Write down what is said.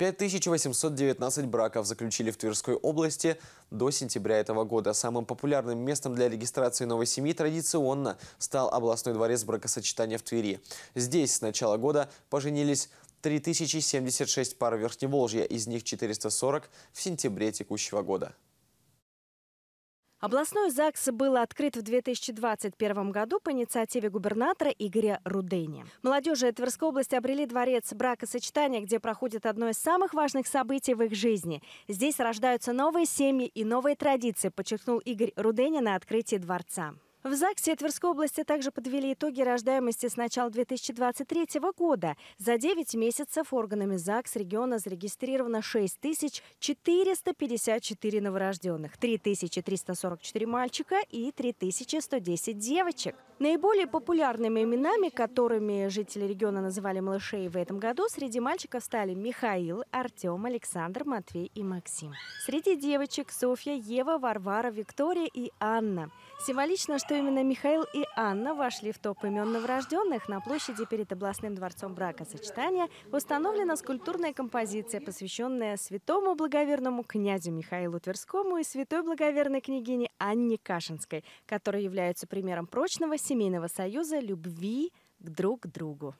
5819 браков заключили в Тверской области до сентября этого года. Самым популярным местом для регистрации новой семьи традиционно стал областной дворец бракосочетания в Твери. Здесь с начала года поженились 3076 пар Верхневолжья, из них 440 в сентябре текущего года. Областной ЗАГС был открыт в 2021 году по инициативе губернатора Игоря Рудени. Молодежи Тверской области обрели дворец бракосочетания, где проходит одно из самых важных событий в их жизни. Здесь рождаются новые семьи и новые традиции, подчеркнул Игорь Рудени на открытии дворца. В ЗАГСе Тверской области также подвели итоги рождаемости с начала 2023 года. За 9 месяцев органами ЗАГС региона зарегистрировано 6454 новорожденных, 3344 мальчика и 3110 девочек. Наиболее популярными именами, которыми жители региона называли малышей в этом году, среди мальчиков стали Михаил, Артем, Александр, Матвей и Максим. Среди девочек Софья, Ева, Варвара, Виктория и Анна. Символично, что что именно Михаил и Анна вошли в топ имен новорожденных, на площади перед областным дворцом бракосочетания установлена скульптурная композиция, посвященная святому благоверному князю Михаилу Тверскому и святой благоверной княгине Анне Кашинской, которые являются примером прочного семейного союза любви друг к другу.